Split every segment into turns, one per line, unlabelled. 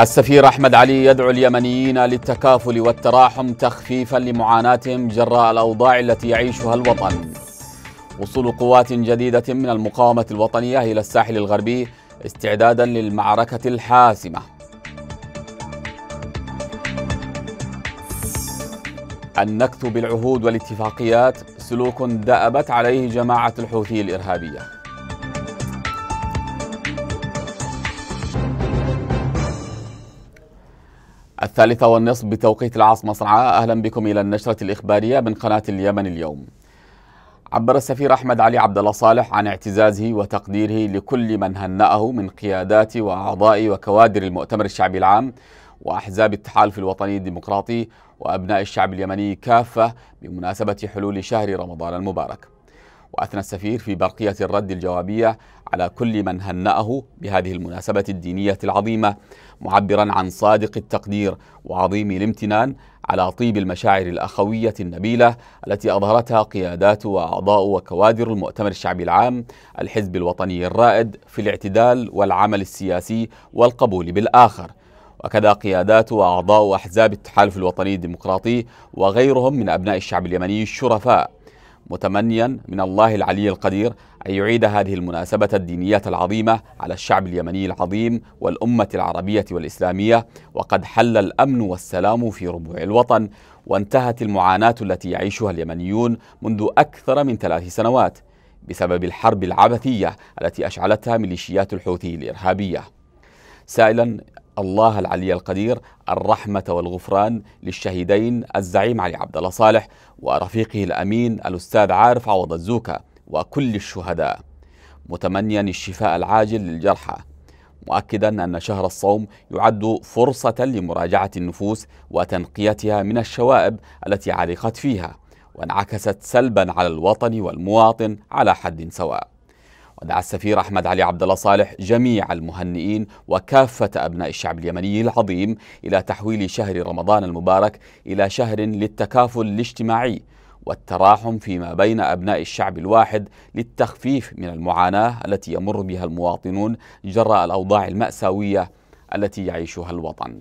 السفير أحمد علي يدعو اليمنيين للتكافل والتراحم تخفيفا لمعاناتهم جراء الأوضاع التي يعيشها الوطن وصول قوات جديدة من المقاومة الوطنية إلى الساحل الغربي استعدادا للمعركة الحاسمة النكث بالعهود والاتفاقيات سلوك دأبت عليه جماعة الحوثي الإرهابية الثالثة والنصف بتوقيت العاصمة صنعاء أهلا بكم إلى النشرة الإخبارية من قناة اليمن اليوم عبر السفير أحمد علي عبد الله صالح عن اعتزازه وتقديره لكل من هنأه من قيادات وأعضاء وكوادر المؤتمر الشعبي العام وأحزاب التحالف الوطني الديمقراطي وأبناء الشعب اليمني كافة بمناسبة حلول شهر رمضان المبارك وأثنى السفير في برقية الرد الجوابية على كل من هنأه بهذه المناسبة الدينية العظيمة معبرا عن صادق التقدير وعظيم الامتنان على طيب المشاعر الأخوية النبيلة التي أظهرتها قيادات وأعضاء وكوادر المؤتمر الشعبي العام الحزب الوطني الرائد في الاعتدال والعمل السياسي والقبول بالآخر وكذا قيادات وأعضاء أحزاب التحالف الوطني الديمقراطي وغيرهم من أبناء الشعب اليمني الشرفاء متمنيا من الله العلي القدير أن يعيد هذه المناسبة الدينية العظيمة على الشعب اليمني العظيم والأمة العربية والإسلامية وقد حل الأمن والسلام في ربوع الوطن وانتهت المعاناة التي يعيشها اليمنيون منذ أكثر من ثلاث سنوات بسبب الحرب العبثية التي أشعلتها ميليشيات الحوثي الإرهابية سائلا الله العلي القدير الرحمة والغفران للشهيدين الزعيم علي عبد الله صالح ورفيقه الأمين الأستاذ عارف عوض الزوكا وكل الشهداء متمنيا الشفاء العاجل للجرحى مؤكدا أن شهر الصوم يعد فرصة لمراجعة النفوس وتنقيتها من الشوائب التي علقت فيها وانعكست سلبا على الوطن والمواطن على حد سواء ودعا السفير أحمد علي عبد الله صالح جميع المهنئين وكافة أبناء الشعب اليمني العظيم إلى تحويل شهر رمضان المبارك إلى شهر للتكافل الاجتماعي والتراحم فيما بين أبناء الشعب الواحد للتخفيف من المعاناة التي يمر بها المواطنون جراء الأوضاع المأساوية التي يعيشها الوطن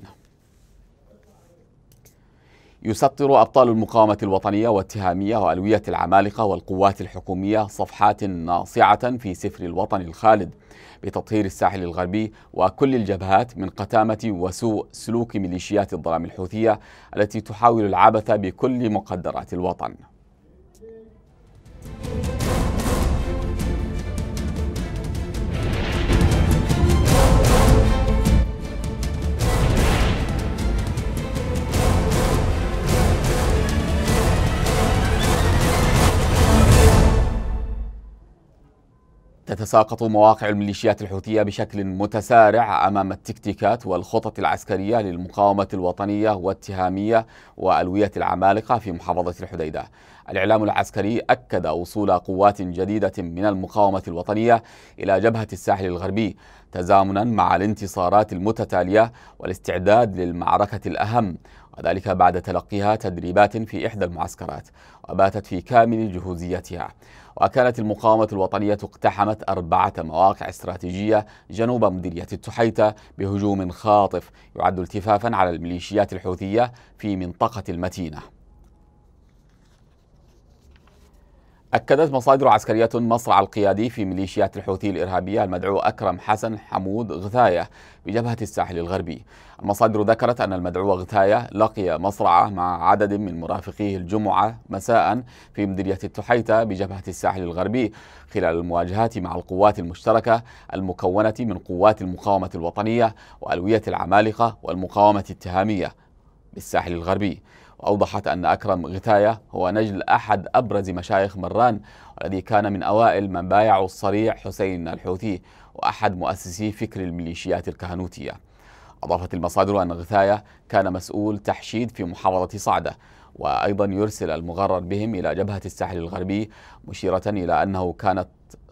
يسطر أبطال المقاومة الوطنية والتهامية وألوية العمالقة والقوات الحكومية صفحات ناصعة في سفر الوطن الخالد بتطهير الساحل الغربي وكل الجبهات من قتامة وسوء سلوك ميليشيات الظلام الحوثية التي تحاول العبث بكل مقدرات الوطن تتساقط مواقع الميليشيات الحوثية بشكل متسارع أمام التكتيكات والخطط العسكرية للمقاومة الوطنية والتهامية وألوية العمالقة في محافظة الحديدة الإعلام العسكري أكد وصول قوات جديدة من المقاومة الوطنية إلى جبهة الساحل الغربي تزامنا مع الانتصارات المتتالية والاستعداد للمعركة الأهم وذلك بعد تلقيها تدريبات في إحدى المعسكرات وباتت في كامل جهوزيتها وكانت المقاومة الوطنية اقتحمت أربعة مواقع استراتيجية جنوب مديرية التحيتة بهجوم خاطف يعد التفافا على الميليشيات الحوثية في منطقة المتينة أكدت مصادر عسكرية مصرع القيادي في ميليشيات الحوثي الإرهابية المدعو أكرم حسن حمود غثاية بجبهة الساحل الغربي المصادر ذكرت أن المدعو غثاية لقي مصرعه مع عدد من مرافقيه الجمعة مساء في مديرية التحيتة بجبهة الساحل الغربي خلال المواجهات مع القوات المشتركة المكونة من قوات المقاومة الوطنية وألوية العمالقة والمقاومة التهامية بالساحل الغربي وأوضحت أن أكرم غتاية هو نجل أحد أبرز مشايخ مران والذي كان من أوائل من بايعوا الصريع حسين الحوثي وأحد مؤسسي فكر الميليشيات الكهنوتية أضافت المصادر أن غثاية كان مسؤول تحشيد في محافظة صعدة وأيضا يرسل المغرر بهم إلى جبهة الساحل الغربي مشيرة إلى أنه كانت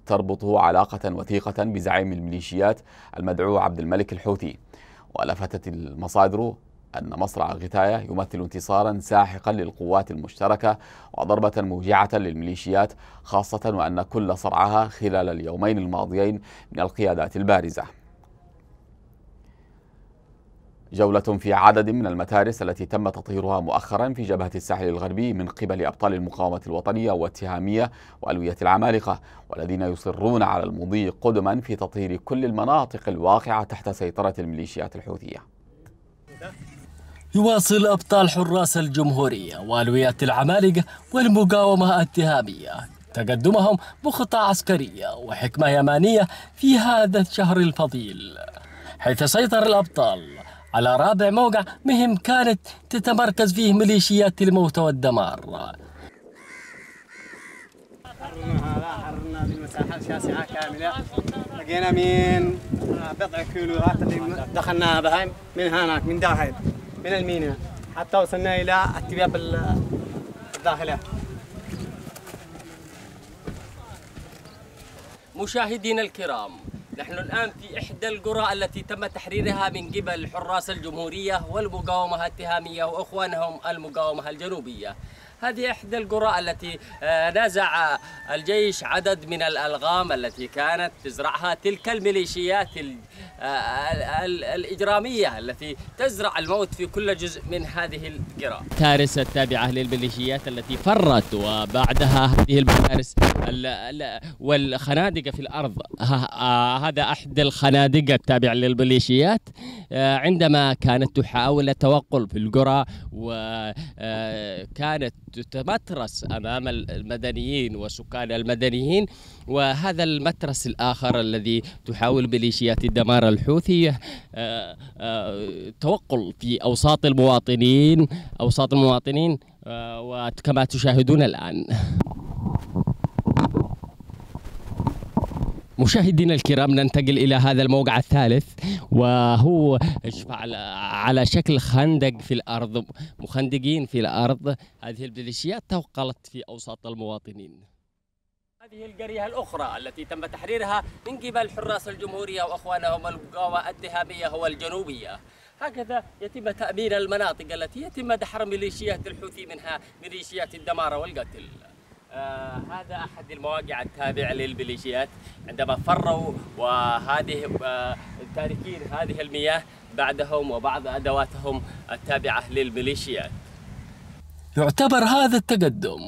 تربطه علاقة وثيقة بزعيم الميليشيات المدعو عبد الملك الحوثي ولفتت المصادر أن مصرع الغتاية يمثل انتصارا ساحقا للقوات المشتركة وضربة موجعة للميليشيات خاصة وأن كل صرعها خلال اليومين الماضيين من القيادات البارزة جولة في عدد من المتارس التي تم تطهيرها مؤخرا في جبهة الساحل الغربي من قبل أبطال المقاومة الوطنية والتهامية وألوية العمالقة والذين يصرون على المضي قدما في تطهير كل المناطق الواقعة تحت سيطرة الميليشيات الحوثية
يواصل أبطال حراس الجمهورية والويات العمالقة والمقاومة التهابية تقدمهم بخطى عسكرية وحكمة يمانية في هذا الشهر الفضيل حيث سيطر الأبطال على رابع موقع مهم كانت تتمركز فيه ميليشيات الموت والدمار
حررنا بمساحة كاملة لقينا من
بضع كيلوهات دخلنا دخلناها من هناك من داخل من المينا حتى وصلنا إلى التباب الداخلية مشاهدينا الكرام نحن الآن في إحدى القرى التي تم تحريرها من قبل حراس الجمهورية والمقاومة التهامية وإخوانهم المقاومة الجنوبية هذه إحدى القرى التي آه، نزع الجيش عدد من الألغام التي كانت تزرعها تلك الميليشيات آه، الإجرامية التي تزرع الموت في كل جزء من هذه القرى الكارثة التابعة للميليشيات التي فرت وبعدها هذه المكارس والخنادق في الأرض آه، هذا أحد الخنادق التابعة للميليشيات عندما كانت تحاول التوقل في القرى وكانت تتمترس امام المدنيين وسكان المدنيين وهذا المترس الاخر الذي تحاول ميليشيات الدمار الحوثي آه، آه، توقل في اوساط المواطنين اوساط المواطنين آه، وكما تشاهدون الان مشاهدينا الكرام ننتقل الى هذا الموقع الثالث وهو على شكل خندق في الارض مخندقين في الارض هذه البليشيات توقلت في اوساط المواطنين هذه القرية الأخرى التي تم تحريرها من قبل حراس الجمهورية وأخوانهم القوى الدهابية والجنوبية هكذا يتم تأمين المناطق التي يتم دحر ميليشيات الحوثي منها ميليشيات الدمار والقتل آه هذا احد المواقع التابعه للبليشيات عندما فروا وهذه آه تاركين هذه المياه بعدهم وبعض ادواتهم التابعه للميليشيات. يعتبر هذا التقدم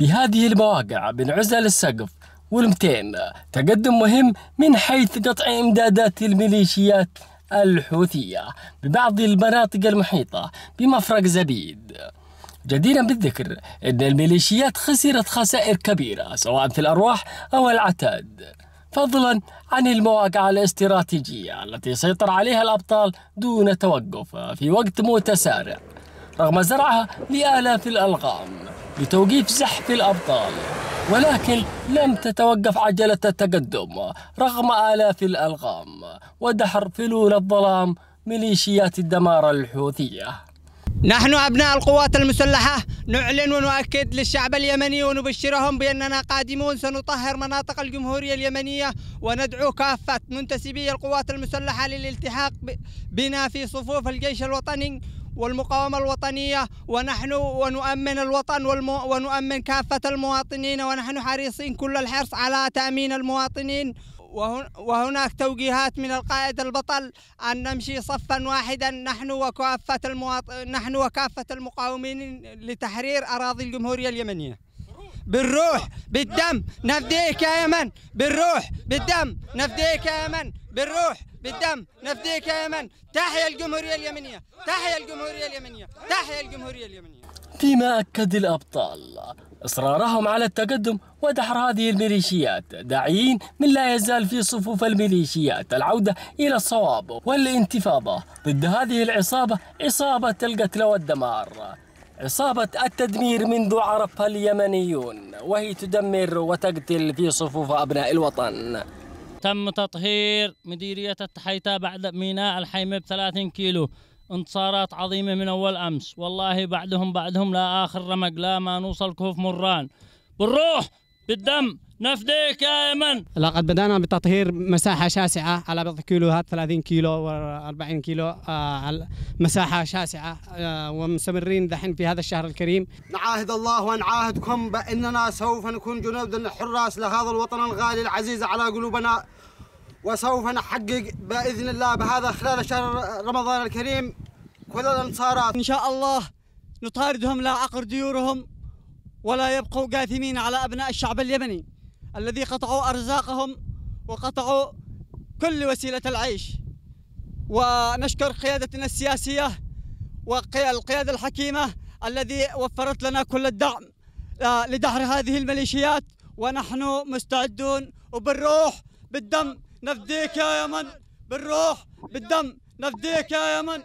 بهذه المواقع من عزل السقف والمتين تقدم مهم من حيث قطع امدادات الميليشيات الحوثيه ببعض المناطق المحيطه بمفرق زبيد. جديرا بالذكر أن الميليشيات خسرت خسائر كبيرة سواء في الأرواح أو العتاد فضلا عن المواقع الاستراتيجية التي سيطر عليها الأبطال دون توقف في وقت متسارع رغم زرعها لآلاف الألغام لتوقيف زحف الأبطال ولكن لم تتوقف عجلة التقدم رغم آلاف الألغام ودحر فلول الظلام ميليشيات الدمار الحوثية نحن أبناء القوات المسلحة نعلن ونؤكد للشعب اليمني ونبشرهم بأننا
قادمون سنطهر مناطق الجمهورية اليمنية وندعو كافة منتسبي القوات المسلحة للالتحاق بنا في صفوف الجيش الوطني والمقاومة
الوطنية ونحن ونؤمن الوطن ونؤمن كافة المواطنين ونحن حريصين كل الحرص على تأمين المواطنين وهناك توجيهات من القائد البطل أن نمشي صفا واحدا نحن وكافة المواط... نحن وكافة المقاومين لتحرير أراضي الجمهورية اليمنية بالروح بالدم نفديك يا يمن بالروح بالدم نفديك يا يمن بالروح بالدم نفديك يا يمن تحيا الجمهورية اليمنية تحيا الجمهورية اليمنية
تحيا الجمهورية اليمنية
فيما أكد الأبطال إصرارهم على التقدم ودحر هذه الميليشيات داعيين من لا يزال في صفوف الميليشيات العودة إلى الصواب والانتفاضة ضد هذه العصابة عصابة القتل والدمار عصابة التدمير منذ عرفها اليمنيون وهي تدمر وتقتل في صفوف أبناء الوطن تم تطهير مديرية التحيتة بعد ميناء الحيمة ب 30 كيلو انتصارات عظيمة من أول أمس والله بعدهم بعدهم لا آخر رمق لا ما نوصل كهوف مران بالروح بالدم نفديك يا ايمن
لقد بدأنا بتطهير مساحة شاسعة على بعض الكيلوهات 30 كيلو و40 كيلو على آه، مساحة شاسعة آه، ومستمرين دحين في هذا الشهر الكريم
نعاهد الله ونعاهدكم بأننا سوف نكون جنود حراس لهذا الوطن الغالي العزيز على قلوبنا وسوف نحقق بإذن الله بهذا خلال شهر رمضان الكريم كل الانتصارات إن شاء الله نطاردهم لا عقر ديورهم ولا يبقوا قاثمين على أبناء الشعب اليمني الذي قطعوا أرزاقهم وقطعوا كل وسيلة العيش ونشكر قيادتنا السياسية والقيادة الحكيمة الذي وفرت لنا كل الدعم آه، لدحر هذه الميليشيات ونحن مستعدون وبالروح بالدم نفديك يا يمن
بالروح بالدم نفديك يا يمن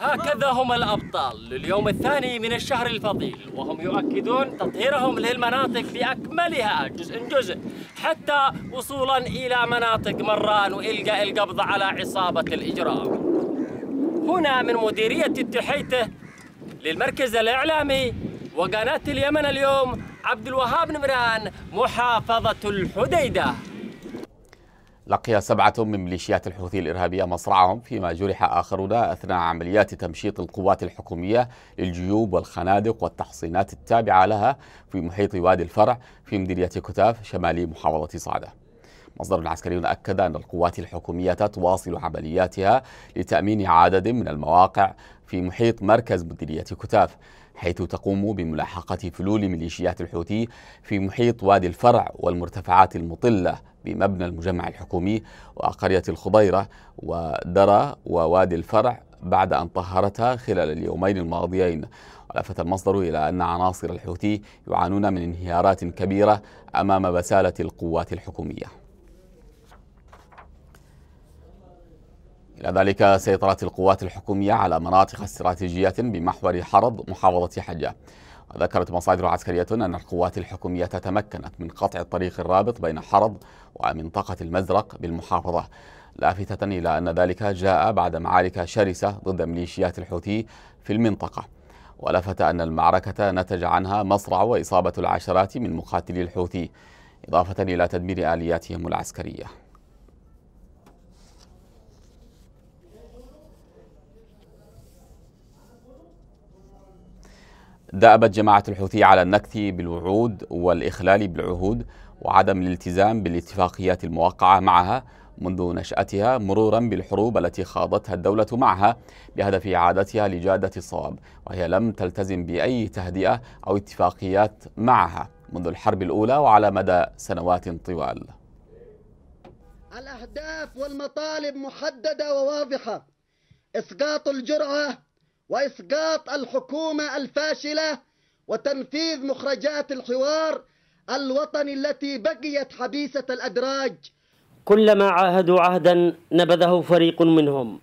هكذا هم الأبطال لليوم الثاني من الشهر الفضيل وهم يؤكدون تطهيرهم للمناطق بأكملها جزء جزء حتى وصولا إلى مناطق مران وإلقاء القبض على عصابة الإجرام هنا من مديرية التحيته للمركز الإعلامي وقناة اليمن اليوم عبد الوهاب نمران محافظة الحديدة
لقي سبعة من ميليشيات الحوثي الإرهابية مصرعهم فيما جرح آخرون أثناء عمليات تمشيط القوات الحكومية للجيوب والخنادق والتحصينات التابعة لها في محيط وادي الفرع في مديرية كتاف شمالي محافظة صعدة مصدر عسكري أكد أن القوات الحكومية تواصل عملياتها لتأمين عدد من المواقع في محيط مركز مديرية كتاف حيث تقوم بملاحقة فلول ميليشيات الحوثي في محيط وادي الفرع والمرتفعات المطلة بمبنى المجمع الحكومي وقرية الخضيرة ودرى ووادي الفرع بعد أن طهرتها خلال اليومين الماضيين ولفت المصدر إلى أن عناصر الحوثي يعانون من انهيارات كبيرة أمام بسالة القوات الحكومية إلى ذلك سيطرت القوات الحكومية على مناطق استراتيجية بمحور حرض محافظة حجة وذكرت مصادر عسكرية أن القوات الحكومية تمكنت من قطع الطريق الرابط بين حرض ومنطقة المزرق بالمحافظة لافتة إلى أن ذلك جاء بعد معارك شرسة ضد ميليشيات الحوثي في المنطقة ولفت أن المعركة نتج عنها مصرع وإصابة العشرات من مقاتلي الحوثي إضافة إلى تدمير آلياتهم العسكرية دأبت جماعة الحوثي على النكث بالوعود والإخلال بالعهود وعدم الالتزام بالاتفاقيات الموقعة معها منذ نشأتها مرورا بالحروب التي خاضتها الدولة معها بهدف إعادتها لجادة الصواب وهي لم تلتزم بأي تهدئة أو اتفاقيات معها منذ الحرب الأولى وعلى مدى سنوات طوال
الأهداف والمطالب محددة وواضحة إسقاط الجرعة وإسقاط الحكومة الفاشلة وتنفيذ مخرجات الحوار الوطني التي بقيت حبيسة الأدراج كلما عاهدوا عهدا نبذه فريق منهم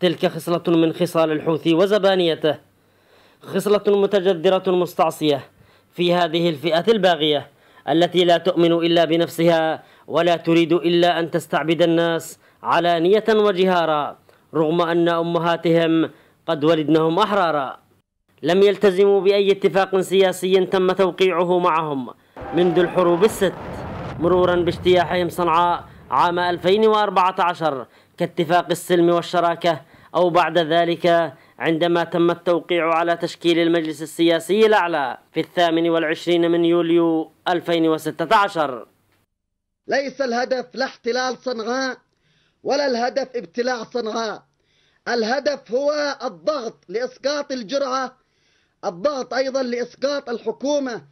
تلك خصلة من خصال الحوثي وزبانيته خصلة متجذرة مستعصية في هذه الفئة الباغية التي لا تؤمن إلا بنفسها ولا تريد إلا أن تستعبد الناس علانية وجهارا رغم أن أمهاتهم قد ولدناهم أحرارا لم يلتزموا بأي اتفاق سياسي تم توقيعه معهم منذ الحروب الست مرورا باجتياحهم صنعاء عام 2014 كاتفاق السلم والشراكة أو بعد ذلك عندما تم التوقيع على تشكيل المجلس السياسي الأعلى في الثامن والعشرين من يوليو 2016 ليس الهدف لا احتلال صنعاء ولا الهدف ابتلاع صنعاء الهدف هو الضغط لإسقاط الجرعة الضغط أيضا لإسقاط الحكومة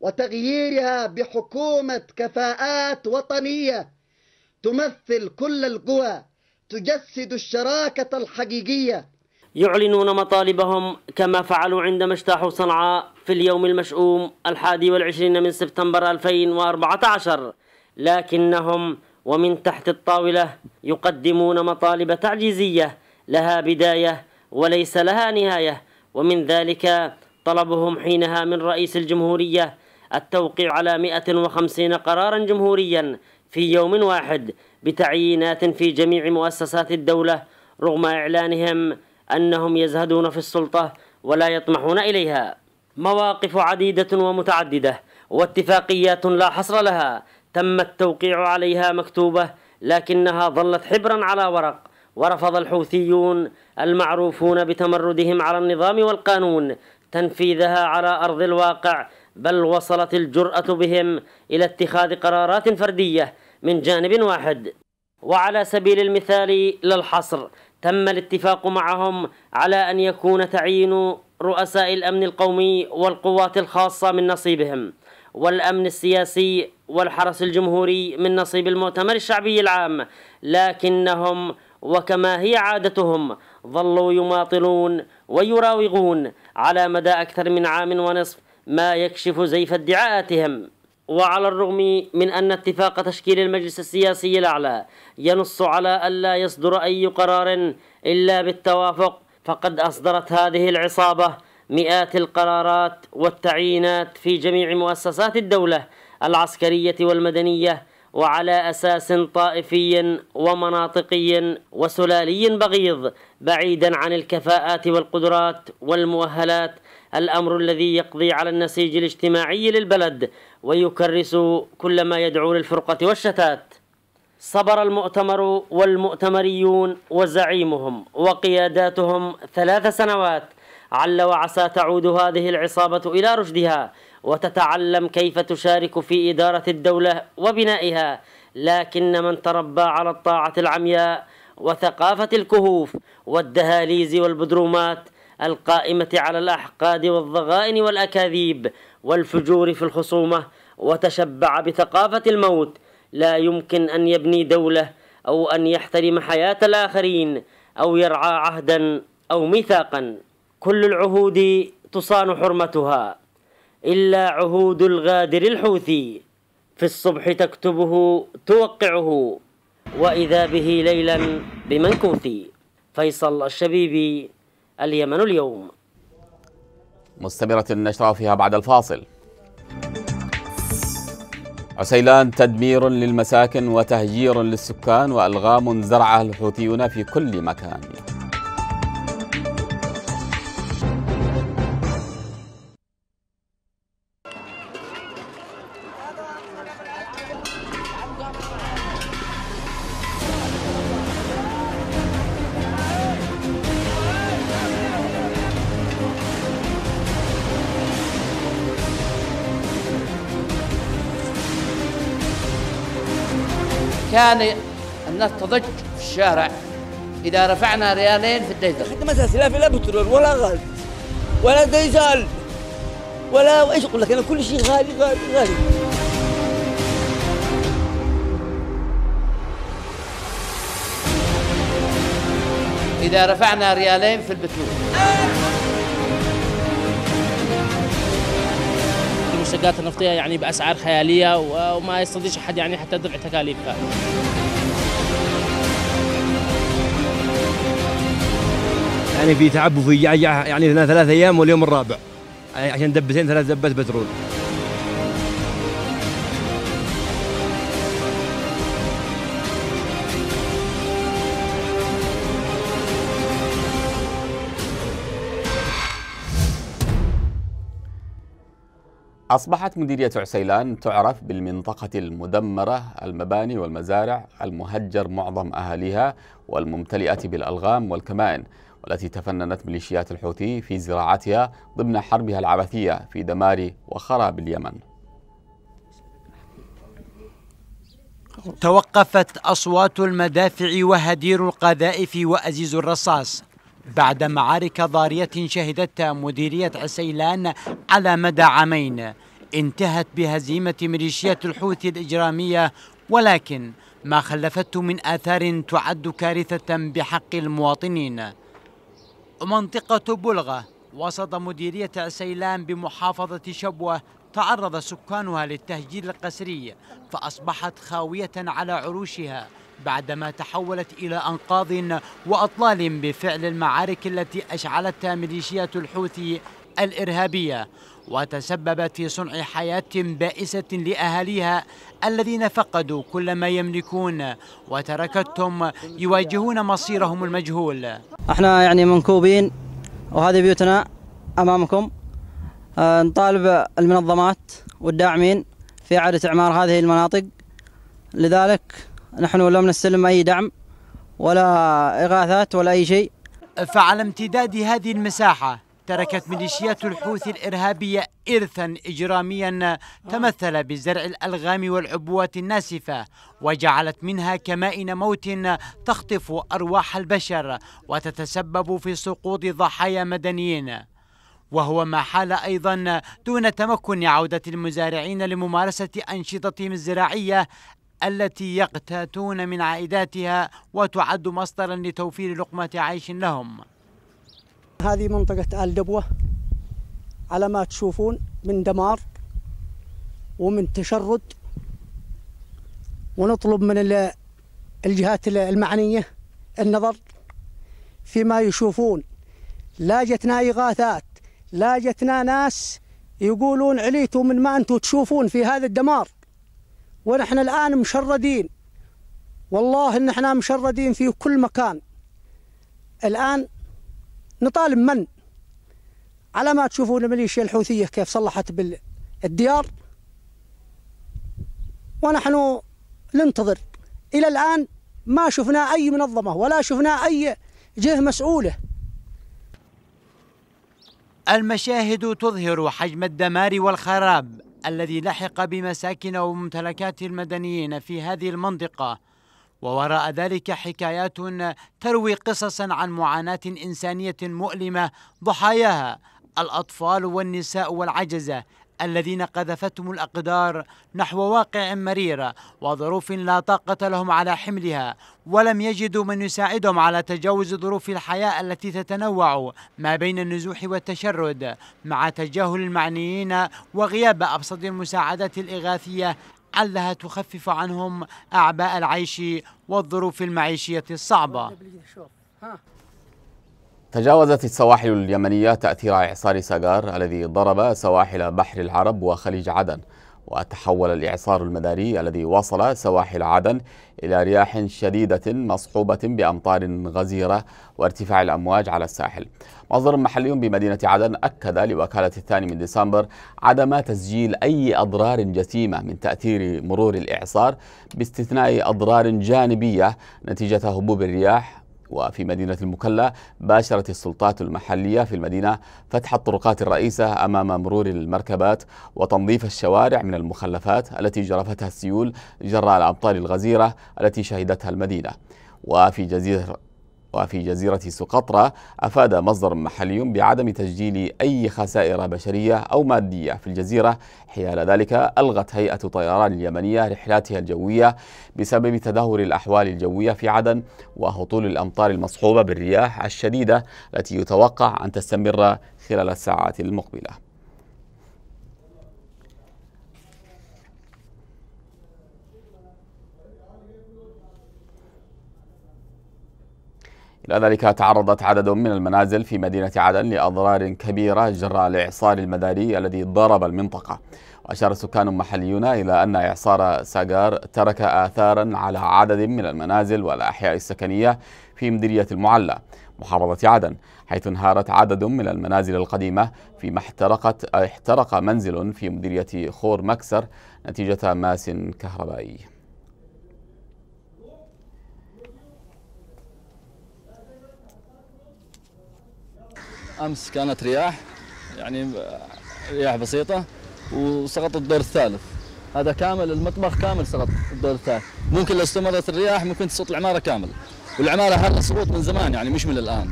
وتغييرها بحكومة كفاءات وطنية تمثل كل القوى تجسد الشراكة الحقيقية يعلنون مطالبهم كما فعلوا عندما اجتاحوا صنعاء في اليوم المشؤوم الحادي والعشرين من سبتمبر 2014 لكنهم ومن تحت الطاولة يقدمون مطالب تعجيزية لها بداية وليس لها نهاية ومن ذلك طلبهم حينها من رئيس الجمهورية التوقيع على 150 قرارا جمهوريا في يوم واحد بتعيينات في جميع مؤسسات الدولة رغم إعلانهم أنهم يزهدون في السلطة ولا يطمحون إليها مواقف عديدة ومتعددة واتفاقيات لا حصر لها تم التوقيع عليها مكتوبة لكنها ظلت حبرا على ورق ورفض الحوثيون المعروفون بتمردهم على النظام والقانون تنفيذها على أرض الواقع بل وصلت الجرأة بهم إلى اتخاذ قرارات فردية من جانب واحد وعلى سبيل المثال للحصر تم الاتفاق معهم على أن يكون تعيين رؤساء الأمن القومي والقوات الخاصة من نصيبهم والأمن السياسي والحرس الجمهوري من نصيب المؤتمر الشعبي العام لكنهم وكما هي عادتهم ظلوا يماطلون ويراوغون على مدى أكثر من عام ونصف ما يكشف زيف ادعاءاتهم وعلى الرغم من أن اتفاق تشكيل المجلس السياسي الأعلى ينص على ألا يصدر أي قرار إلا بالتوافق فقد أصدرت هذه العصابة مئات القرارات والتعيينات في جميع مؤسسات الدولة العسكرية والمدنية وعلى أساس طائفي ومناطقي وسلالي بغيض بعيدا عن الكفاءات والقدرات والمؤهلات الأمر الذي يقضي على النسيج الاجتماعي للبلد ويكرس كل ما يدعو للفرقة والشتات صبر المؤتمر والمؤتمريون وزعيمهم وقياداتهم ثلاث سنوات عل وعسى تعود هذه العصابة إلى رشدها وتتعلم كيف تشارك في إدارة الدولة وبنائها لكن من تربى على الطاعة العمياء وثقافة الكهوف والدهاليز والبدرومات القائمة على الأحقاد والضغائن والأكاذيب والفجور في الخصومة وتشبع بثقافة الموت لا يمكن أن يبني دولة أو أن يحترم حياة الآخرين أو يرعى عهدا أو ميثاقا كل العهود تصان حرمتها إلا عهود الغادر الحوثي في الصبح تكتبه توقعه وإذا به ليلا بمنكوثي فيصل الشبيبي اليمن اليوم
مستمرة النشرة فيها بعد الفاصل عسيلان تدمير للمساكن وتهجير للسكان وألغام زرعها الحوثيون في كل مكان
كان الناس تضج في الشارع إذا رفعنا ريالين في الديزل خدمة أساسية لا في لا بترول ولا غاز ولا ديزل ولا ايش اقول لك انا كل شيء غالي غالي غالي إذا رفعنا ريالين في البترول آه.
المنتجات النفطيه يعني باسعار خياليه وما يستطيع احد يعني حتى دفع تكاليفها. يعني في تعب وفي يعني هنا يعني ثلاث ايام واليوم الرابع يعني عشان دبتين ثلاث دبات بترول.
أصبحت مديرية عسيلان تعرف بالمنطقة المدمرة المباني والمزارع المهجر معظم أهاليها والممتلئة بالألغام والكمائن والتي تفننت ميليشيات الحوثي في زراعتها ضمن حربها العبثية في دمار وخراب اليمن
توقفت أصوات المدافع وهدير القذائف وأزيز الرصاص بعد معارك ضارية شهدتها مديرية عسيلان على مدى عامين انتهت بهزيمة ميليشيات الحوثي الإجرامية ولكن ما خلفته من آثار تعد كارثة بحق المواطنين منطقة بلغة وسط مديرية عسيلان بمحافظة شبوة تعرض سكانها للتهجير القسري فأصبحت خاوية على عروشها بعدما تحولت إلى أنقاض وأطلال بفعل المعارك التي أشعلتها ميليشيات الحوثي الإرهابية وتسببت في صنع حياة بائسة لأهاليها الذين فقدوا كل ما يملكون وتركتهم يواجهون مصيرهم المجهول احنا يعني منكوبين وهذه بيوتنا أمامكم آه، نطالب المنظمات والداعمين في إعادة إعمار هذه المناطق لذلك نحن لم نستلم أي دعم ولا إغاثات ولا أي شيء فعلى امتداد هذه المساحة تركت ميليشيات الحوثي الإرهابية إرثا إجراميا تمثل بزرع الألغام والعبوات الناسفة وجعلت منها كمائن موت تخطف أرواح البشر وتتسبب في سقوط ضحايا مدنيين وهو ما حال أيضا دون تمكن عودة المزارعين لممارسة أنشطتهم الزراعية التي يقتاتون من عائداتها وتعد مصدرا لتوفير لقمة عيش لهم هذه منطقة آل دبوة على ما تشوفون من دمار ومن تشرد ونطلب من الجهات المعنية النظر فيما يشوفون لا جتنا إغاثات لا جتنا ناس يقولون عليتوا من ما أنتم تشوفون في هذا الدمار ونحن الآن مشردين والله إن احنا مشردين في كل مكان الآن نطالب من على ما تشوفون الميليشيا الحوثية كيف صلحت بالديار ونحن ننتظر إلى الآن ما شفنا أي منظمة ولا شفنا أي جهة مسؤولة المشاهد تظهر حجم الدمار والخراب الذي لحق بمساكن وممتلكات المدنيين في هذه المنطقة ووراء ذلك حكايات تروي قصصا عن معاناة إنسانية مؤلمة ضحاياها الأطفال والنساء والعجزة الذين قذفتهم الأقدار نحو واقع مرير وظروف لا طاقة لهم على حملها ولم يجدوا من يساعدهم على تجاوز ظروف الحياة التي تتنوع ما بين النزوح والتشرد مع تجاهل المعنيين وغياب أبسط المساعدات الإغاثية علها تخفف عنهم أعباء العيش والظروف المعيشية الصعبة
تجاوزت السواحل اليمنية تأثير إعصار ساغار الذي ضرب سواحل بحر العرب وخليج عدن وتحول الإعصار المداري الذي وصل سواحل عدن إلى رياح شديدة مصحوبة بأمطار غزيرة وارتفاع الأمواج على الساحل مصدر محلي بمدينة عدن أكد لوكالة الثاني من ديسمبر عدم تسجيل أي أضرار جسيمة من تأثير مرور الإعصار باستثناء أضرار جانبية نتيجة هبوب الرياح وفي مدينة المكلا باشرت السلطات المحلية في المدينة فتح الطرقات الرئيسة أمام مرور المركبات وتنظيف الشوارع من المخلفات التي جرفتها السيول جراء الأمطار الغزيرة التي شهدتها المدينة وفي جزيرة وفي جزيرة سقطرى أفاد مصدر محلي بعدم تسجيل أي خسائر بشرية أو مادية في الجزيرة حيال ذلك ألغت هيئة طيران اليمنية رحلاتها الجوية بسبب تدهور الأحوال الجوية في عدن وهطول الأمطار المصحوبة بالرياح الشديدة التي يتوقع أن تستمر خلال الساعات المقبله إلى ذلك تعرضت عدد من المنازل في مدينة عدن لأضرار كبيرة جراء الإعصار المداري الذي ضرب المنطقة وأشار سكان محليون إلى أن إعصار ساغار ترك آثارا على عدد من المنازل والأحياء السكنية في مديرية المعلى محافظة عدن حيث انهارت عدد من المنازل القديمة فيما احترقت احترق منزل في مديرية خور مكسر نتيجة ماس كهربائي
امس كانت رياح يعني رياح بسيطه وسقط الدور الثالث هذا كامل المطبخ كامل سقط الدور الثالث ممكن لو استمرت الرياح ممكن تسقط العماره كامل والعماره هذا سقوط من زمان يعني مش من الان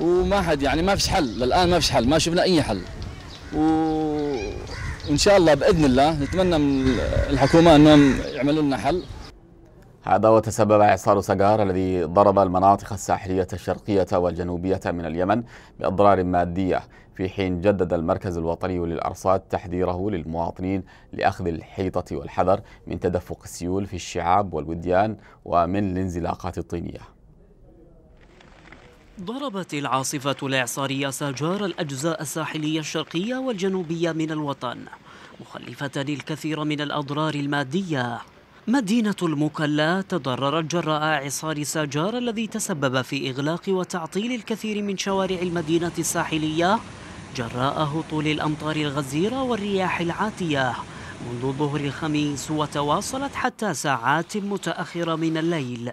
وما حد يعني ما فيش حل للان ما فيش حل ما شفنا اي حل وان شاء الله باذن الله نتمنى من الحكومه انهم يعملوا لنا حل
هذا وتسبب إعصار سجار الذي ضرب المناطق الساحلية الشرقية والجنوبية من اليمن بأضرار مادية في حين جدد المركز الوطني للأرصاد تحذيره للمواطنين لأخذ الحيطة والحذر من تدفق السيول في الشعاب والوديان ومن الانزلاقات الطينية
ضربت العاصفة الإعصارية ساجار الأجزاء الساحلية الشرقية والجنوبية من الوطن مخلفة الكثير من الأضرار المادية مدينة المكلا تضررت جراء إعصار ساجار الذي تسبب في إغلاق وتعطيل الكثير من شوارع المدينة الساحلية جراء هطول الأمطار الغزيرة والرياح العاتية منذ ظهر الخميس وتواصلت حتى ساعات متأخرة من الليل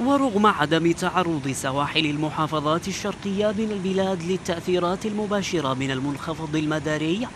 ورغم عدم تعرض سواحل المحافظات الشرقية من البلاد للتأثيرات المباشرة من المنخفض المداري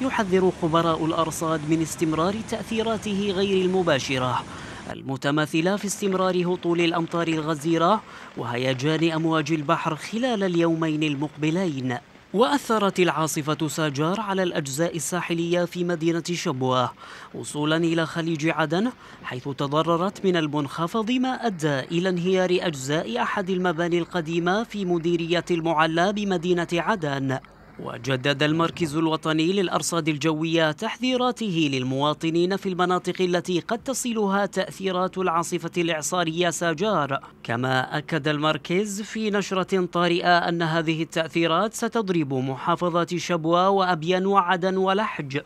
يحذر خبراء الأرصاد من استمرار تأثيراته غير المباشرة المتماثلة في استمرار هطول الأمطار الغزيرة وهيجان أمواج البحر خلال اليومين المقبلين وأثرت العاصفة ساجار على الأجزاء الساحلية في مدينة شبوة وصولا إلى خليج عدن حيث تضررت من المنخفض ما أدى إلى انهيار أجزاء أحد المباني القديمة في مديرية المعلى بمدينة عدن وجدد المركز الوطني للأرصاد الجوية تحذيراته للمواطنين في المناطق التي قد تصلها تأثيرات العاصفة الإعصارية ساجار كما أكد المركز في نشرة طارئة أن هذه التأثيرات ستضرب محافظات شبوة وأبيان وعدن ولحج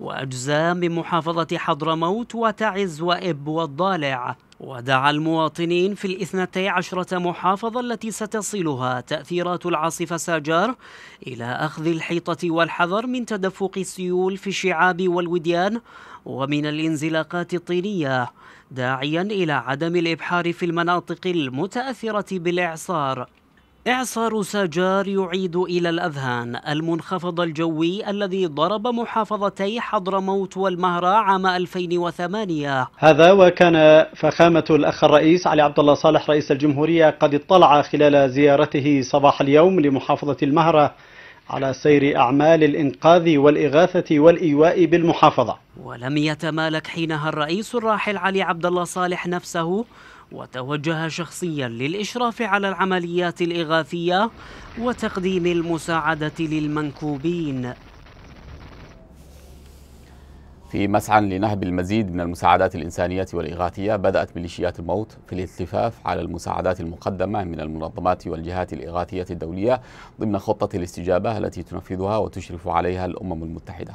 وأجزاء من محافظة حضرموت وتعز وإب والضالع ودعا المواطنين في الاثنتي عشرة محافظة التي ستصلها تأثيرات العاصفة ساجار إلى أخذ الحيطة والحذر من تدفق السيول في الشعاب والوديان ومن الانزلاقات الطينية داعيا إلى عدم الإبحار في المناطق المتأثرة بالإعصار إعصار ساجار يعيد إلى الأذهان المنخفض الجوي الذي ضرب محافظتي حضرموت والمهرة عام 2008
هذا وكان فخامة الأخ الرئيس علي عبد الله صالح رئيس الجمهورية قد اطلع خلال زيارته صباح اليوم لمحافظة المهرة على سير أعمال الإنقاذ والإغاثة والإيواء بالمحافظة ولم
يتمالك حينها الرئيس الراحل علي عبد الله صالح نفسه وتوجه شخصيا للإشراف على العمليات الإغاثية وتقديم المساعدة للمنكوبين
في مسعى لنهب المزيد من المساعدات الإنسانية والإغاثية بدأت ميليشيات الموت في الالتفاف على المساعدات المقدمة من المنظمات والجهات الإغاثية الدولية ضمن خطة الاستجابة التي تنفذها وتشرف عليها الأمم المتحدة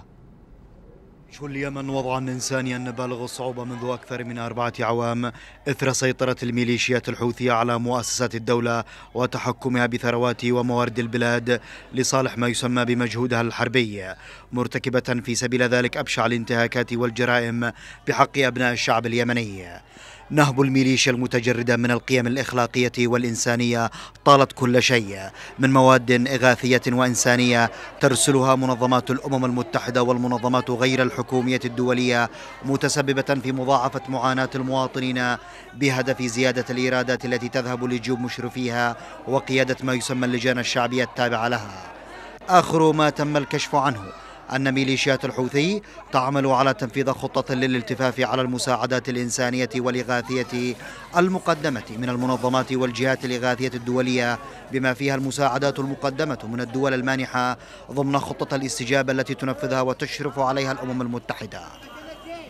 شو اليمن وضعا إنسانيا بالغ الصعوبة منذ أكثر من أربعة عوام إثر سيطرة الميليشيات الحوثية على مؤسسات الدولة وتحكمها بثروات وموارد البلاد لصالح ما يسمى بمجهودها الحربي مرتكبة في سبيل ذلك أبشع الانتهاكات والجرائم بحق أبناء الشعب اليمني نهب الميليشيا المتجردة من القيم الإخلاقية والإنسانية طالت كل شيء من مواد إغاثية وإنسانية ترسلها منظمات الأمم المتحدة والمنظمات غير الحكومية الدولية متسببة في مضاعفة معاناة المواطنين بهدف زيادة الإيرادات التي تذهب لجيوب مشرفيها وقيادة ما يسمى اللجان الشعبية التابعة لها آخر ما تم الكشف عنه أن ميليشيات الحوثي تعمل على تنفيذ خطة للالتفاف على المساعدات الإنسانية والإغاثية المقدمة من المنظمات والجهات الإغاثية الدولية بما فيها المساعدات المقدمة من الدول المانحة ضمن خطة الاستجابة التي تنفذها وتشرف عليها الأمم المتحدة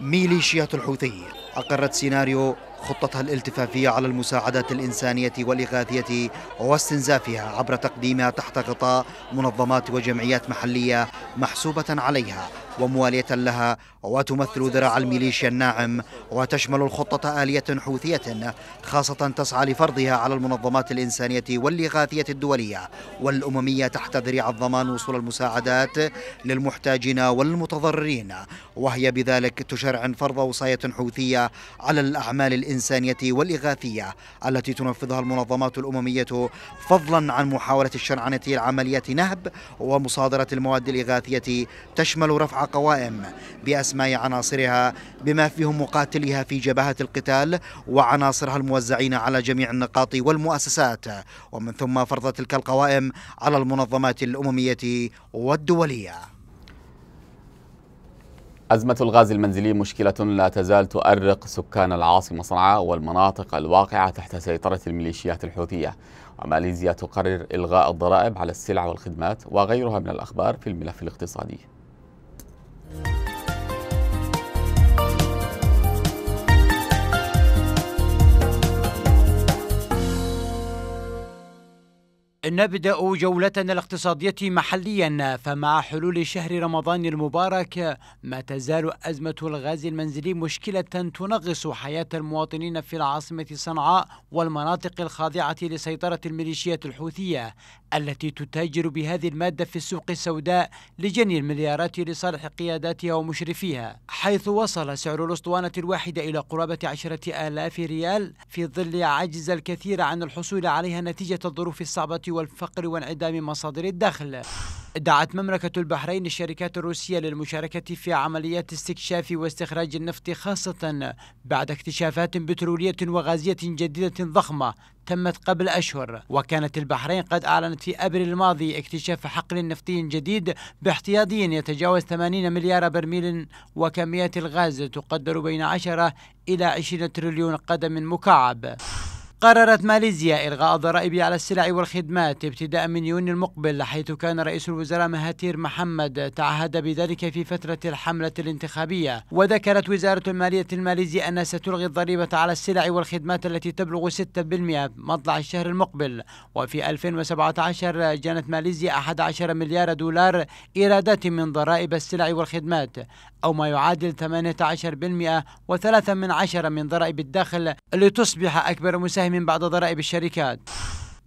ميليشيات الحوثي أقرت سيناريو خطتها الالتفافية على المساعدات الإنسانية والإغاثية واستنزافها عبر تقديمها تحت غطاء منظمات وجمعيات محلية محسوبة عليها وموالية لها وتمثل ذراع الميليشيا الناعم وتشمل الخطة آلية حوثية خاصة تسعى لفرضها على المنظمات الإنسانية والإغاثية الدولية والأممية تحت ذريع الضمان وصول المساعدات للمحتاجين والمتضررين وهي بذلك تشرع فرض وصاية حوثية على الأعمال الإنسانية والإغاثية التي تنفذها المنظمات الأممية فضلا عن محاولة الشرعنة العملية نهب ومصادرة المواد الإغاثية تشمل رفع قوائم بأسماء عناصرها بما فيهم مقاتليها في جبهة القتال وعناصرها الموزعين على جميع النقاط والمؤسسات ومن ثم فرض تلك القوائم على المنظمات الأممية والدولية
أزمة الغاز المنزلي مشكلة لا تزال تؤرق سكان العاصمة صنعاء والمناطق الواقعة تحت سيطرة الميليشيات الحوثية وماليزيا تقرر إلغاء الضرائب على السلع والخدمات وغيرها من الأخبار في الملف الاقتصادي
نبدأ جولتنا الاقتصادية محليا فمع حلول شهر رمضان المبارك ما تزال أزمة الغاز المنزلي مشكلة تنغص حياة المواطنين في العاصمة صنعاء والمناطق الخاضعة لسيطرة الميليشيات الحوثية التي تتاجر بهذه المادة في السوق السوداء لجني المليارات لصالح قياداتها ومشرفيها حيث وصل سعر الأسطوانة الواحدة إلى قرابة عشرة آلاف ريال في ظل عجز الكثير عن الحصول عليها نتيجة الظروف الصعبة والفقر وانعدام مصادر الدخل دعت مملكة البحرين الشركات الروسية للمشاركة في عمليات استكشاف واستخراج النفط خاصة بعد اكتشافات بترولية وغازية جديدة ضخمة تمت قبل أشهر وكانت البحرين قد أعلنت في أبريل الماضي اكتشاف حقل نفطي جديد باحتياطي يتجاوز 80 مليار برميل وكميات الغاز تقدر بين 10 إلى 20 تريليون قدم مكعب قررت ماليزيا إلغاء الضرائب على السلع والخدمات ابتداء من يونيو المقبل حيث كان رئيس الوزراء مهاتير محمد تعهد بذلك في فترة الحملة الانتخابية وذكرت وزارة المالية الماليزية أنها ستلغي الضريبة على السلع والخدمات التي تبلغ 6% مطلع الشهر المقبل وفي 2017 جنت ماليزيا 11 مليار دولار إيرادات من ضرائب السلع والخدمات أو ما يعادل 18% وثلاثة من عشرة من ضرائب الدخل لتصبح أكبر مساهم بعد ضرائب الشركات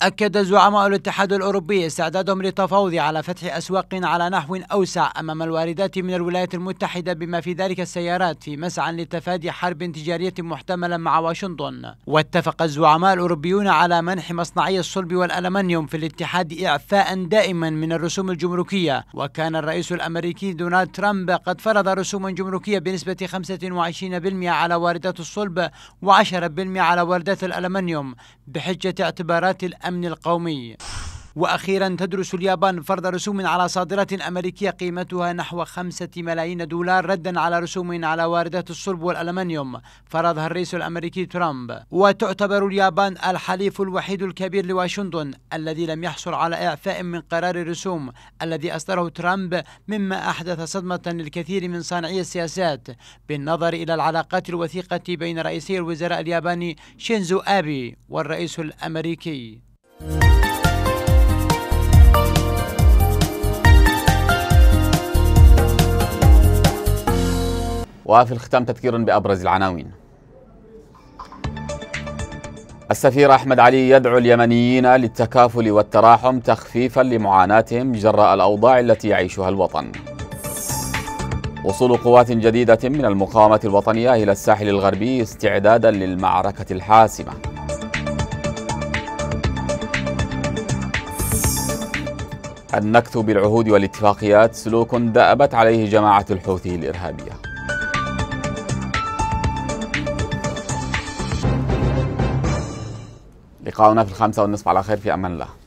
أكد زعماء الاتحاد الأوروبي استعدادهم للتفاوض على فتح أسواق على نحو أوسع أمام الواردات من الولايات المتحدة بما في ذلك السيارات في مسعى لتفادي حرب تجارية محتملة مع واشنطن واتفق الزعماء الأوروبيون على منح مصنعي الصلب والألمنيوم في الاتحاد إعفاء دائما من الرسوم الجمركية وكان الرئيس الأمريكي دونالد ترامب قد فرض رسوما جمركية بنسبة 25% على واردات الصلب و10% على واردات الألمنيوم بحجة اعتبارات الأمن القومي وأخيرا تدرس اليابان فرض رسوم على صادرات أمريكية قيمتها نحو خمسة ملايين دولار ردا على رسوم على واردات الصلب والألمنيوم فرضها الرئيس الأمريكي ترامب وتعتبر اليابان الحليف الوحيد الكبير لواشنطن الذي لم يحصل على إعفاء من قرار الرسوم الذي أصدره ترامب مما أحدث صدمة للكثير من صانعي السياسات بالنظر إلى العلاقات الوثيقة بين رئيسي الوزراء الياباني شينزو آبي والرئيس الأمريكي
وفي الختام تذكير بأبرز العناوين السفير أحمد علي يدعو اليمنيين للتكافل والتراحم تخفيفا لمعاناتهم جراء الأوضاع التي يعيشها الوطن وصول قوات جديدة من المقاومة الوطنية إلى الساحل الغربي استعدادا للمعركة الحاسمة النكث بالعهود والاتفاقيات سلوك دأبت عليه جماعة الحوثي الإرهابية لقاؤنا في الخامسة والنصف على خير في أمان الله